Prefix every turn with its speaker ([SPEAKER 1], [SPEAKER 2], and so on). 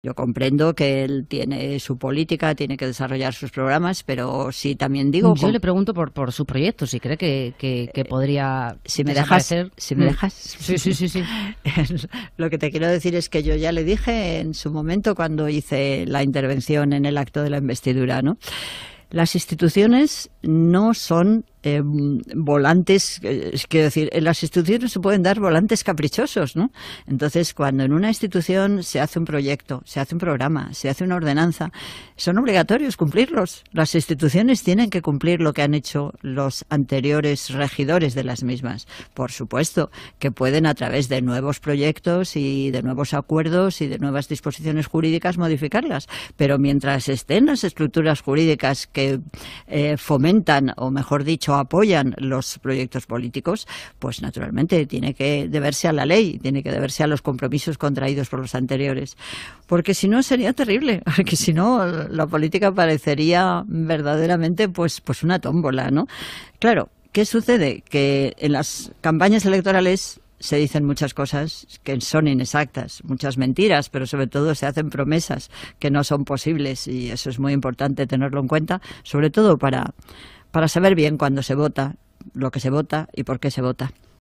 [SPEAKER 1] Yo comprendo que él tiene su política, tiene que desarrollar sus programas, pero sí también
[SPEAKER 2] digo. Yo le pregunto por, por su proyecto, si cree que, que, que eh, podría. Si me dejas. Si me mm. dejas. Sí, sí, sí.
[SPEAKER 1] sí. Lo que te quiero decir es que yo ya le dije en su momento cuando hice la intervención en el acto de la investidura, ¿no? Las instituciones no son Em, volantes, eh, quiero decir, en las instituciones se pueden dar volantes caprichosos, ¿no? Entonces, cuando en una institución se hace un proyecto, se hace un programa, se hace una ordenanza, son obligatorios cumplirlos. Las instituciones tienen que cumplir lo que han hecho los anteriores regidores de las mismas. Por supuesto que pueden a través de nuevos proyectos y de nuevos acuerdos y de nuevas disposiciones jurídicas modificarlas, pero mientras estén las estructuras jurídicas que eh, fomentan, o mejor dicho, apoyan los proyectos políticos, pues naturalmente tiene que deberse a la ley, tiene que deberse a los compromisos contraídos por los anteriores. Porque si no sería terrible, porque si no la política parecería verdaderamente pues, pues una tómbola, ¿no? Claro, ¿qué sucede? Que en las campañas electorales se dicen muchas cosas que son inexactas, muchas mentiras, pero sobre todo se hacen promesas que no son posibles y eso es muy importante tenerlo en cuenta, sobre todo para para saber bien cuándo se vota, lo que se vota y por qué se vota.